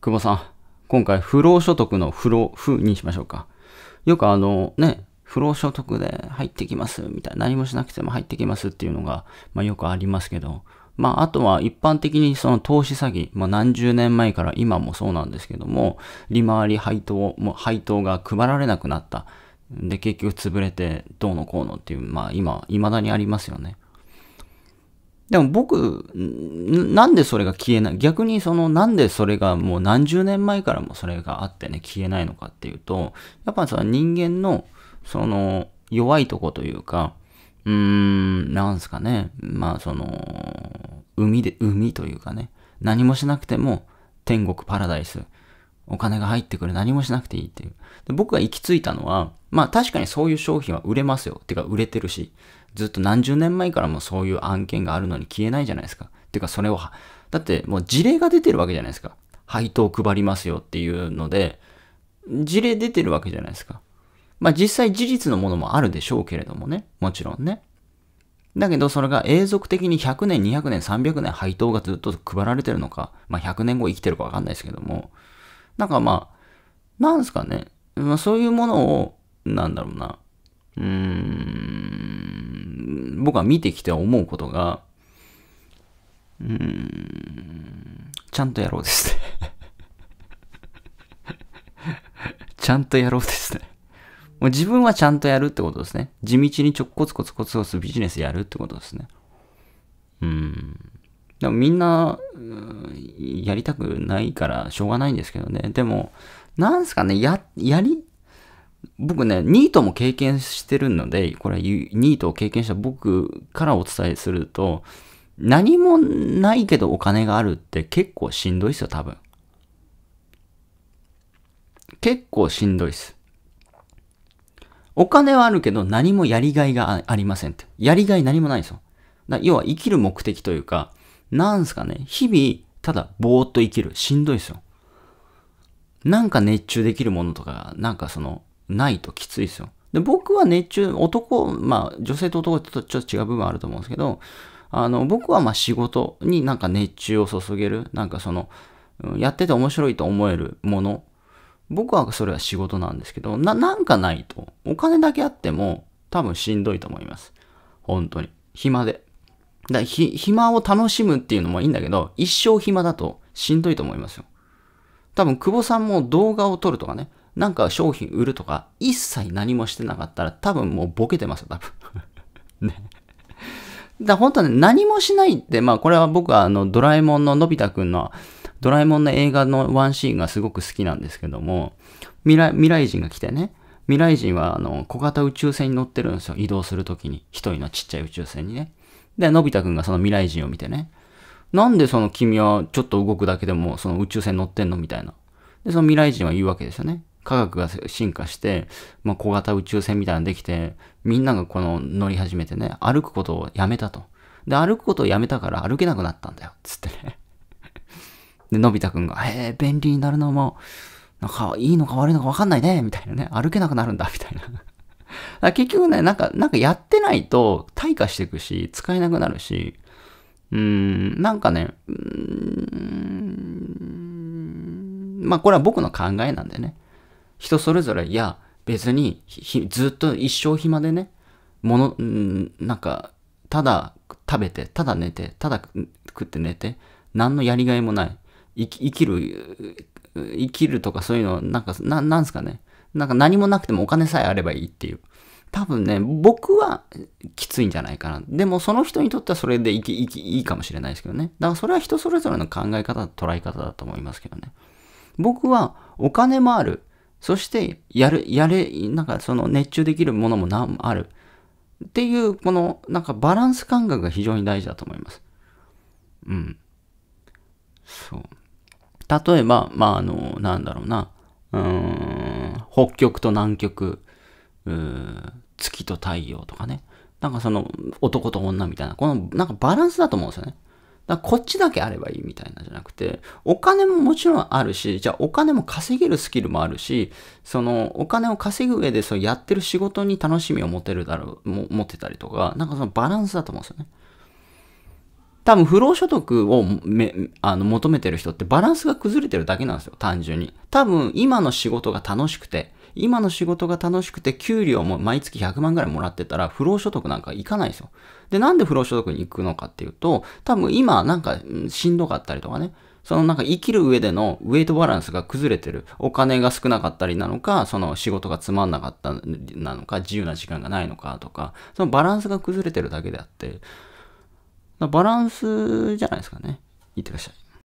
久保さん、今回不労所得の不労、不にしましょうか。よくあのね、不労所得で入ってきますみたいな、何もしなくても入ってきますっていうのが、まあ、よくありますけど、まあ、あとは一般的にその投資詐欺、まあ、何十年前から今もそうなんですけども、利回り配当、も配当が配られなくなった。で、結局潰れてどうのこうのっていう、まあ今、未だにありますよね。でも僕、なんでそれが消えない、逆にそのなんでそれがもう何十年前からもそれがあってね、消えないのかっていうと、やっぱその人間のその弱いとこというか、うーん、なんすかね、まあその、海で、海というかね、何もしなくても天国パラダイス。お金が入ってくる。何もしなくていいっていう。で僕が行き着いたのは、まあ確かにそういう商品は売れますよ。てか売れてるし、ずっと何十年前からもそういう案件があるのに消えないじゃないですか。てかそれを、だってもう事例が出てるわけじゃないですか。配当配りますよっていうので、事例出てるわけじゃないですか。まあ実際事実のものもあるでしょうけれどもね。もちろんね。だけどそれが永続的に100年、200年、300年配当がずっと配られてるのか、まあ100年後生きてるかわかんないですけども、なんかまあ、なんすかね。まあ、そういうものを、なんだろうな。うーん、僕は見てきて思うことが、うーん、ちゃんとやろうですね ちゃんとやろうですねもう自分はちゃんとやるってことですね。地道にちょっこつこつこつこつビジネスやるってことですね。うん。でもみんな、やりたくないからしょうがないんですけどね。でも、なんすかね、や、やり、僕ね、ニートも経験してるので、これ、ニートを経験した僕からお伝えすると、何もないけどお金があるって結構しんどいっすよ、多分。結構しんどいっす。お金はあるけど何もやりがいがありませんって。やりがい何もないんですよ。だ要は生きる目的というか、なんすかね、日々ただ、ぼーっと生きる。しんどいですよ。なんか熱中できるものとか、なんかその、ないときついですよ。で、僕は熱中、男、まあ、女性と男とちょっと違う部分あると思うんですけど、あの、僕はまあ仕事になんか熱中を注げる、なんかその、やってて面白いと思えるもの。僕はそれは仕事なんですけど、な、なんかないと。お金だけあっても、多分しんどいと思います。本当に。暇で。だひ、暇を楽しむっていうのもいいんだけど、一生暇だとしんどいと思いますよ。多分、久保さんも動画を撮るとかね、なんか商品売るとか、一切何もしてなかったら、多分もうボケてますよ、多分。ね。だ本当ね、何もしないって、まあこれは僕はあの、ドラえもんののび太くんの、ドラえもんの映画のワンシーンがすごく好きなんですけども、未来未来人が来てね、未来人はあの小型宇宙船に乗ってるんですよ。移動するときに。一人のちっちゃい宇宙船にね。で、のび太くんがその未来人を見てね、なんでその君はちょっと動くだけでもその宇宙船乗ってんのみたいな。で、その未来人は言うわけですよね。科学が進化して、まあ、小型宇宙船みたいなのできて、みんながこの乗り始めてね、歩くことをやめたと。で、歩くことをやめたから歩けなくなったんだよ。つってね。で、のび太くんが、ええ、便利になるのも、なんか、いいのか悪いのかわかんないね、みたいなね。歩けなくなるんだ、みたいな。結局ね、なんか、なんかやってないと化していくし、使えなくなるし、うーん、なんかね、うーん、まあこれは僕の考えなんでね。人それぞれ、いや、別にずっと一生暇でね、もの、うん、なんか、ただ食べて、ただ寝て、ただ食って寝て、何のやりがいもない。生き生きる、生きるとかそういうの、なんか、ななんすかね。なんか何もなくてもお金さえあればいいっていう。多分ね、僕はきついんじゃないかな。でもその人にとってはそれでいきいきいいかもしれないですけどね。だからそれは人それぞれの考え方、捉え方だと思いますけどね。僕はお金もある。そしてやる、やれ、なんかその熱中できるものもなある。っていう、このなんかバランス感覚が非常に大事だと思います。うん。そう。例えば、まあ、あの、なんだろうな。うーん、北極と南極。月と太陽とかね。なんかその男と女みたいな、このなんかバランスだと思うんですよね。だからこっちだけあればいいみたいなんじゃなくて、お金ももちろんあるし、じゃあお金も稼げるスキルもあるし、そのお金を稼ぐ上でそやってる仕事に楽しみを持てるだろう、も持ってたりとか、なんかそのバランスだと思うんですよね。多分不労所得をめあの求めてる人ってバランスが崩れてるだけなんですよ、単純に。多分今の仕事が楽しくて、今の仕事が楽しくて、給料も毎月100万ぐらいもらってたら、不労所得なんか行かないですよ。で、なんで不労所得に行くのかっていうと、多分今なんかしんどかったりとかね、そのなんか生きる上でのウェイトバランスが崩れてる。お金が少なかったりなのか、その仕事がつまんなかったなのか、自由な時間がないのかとか、そのバランスが崩れてるだけであって、バランスじゃないですかね。いってらっしゃい。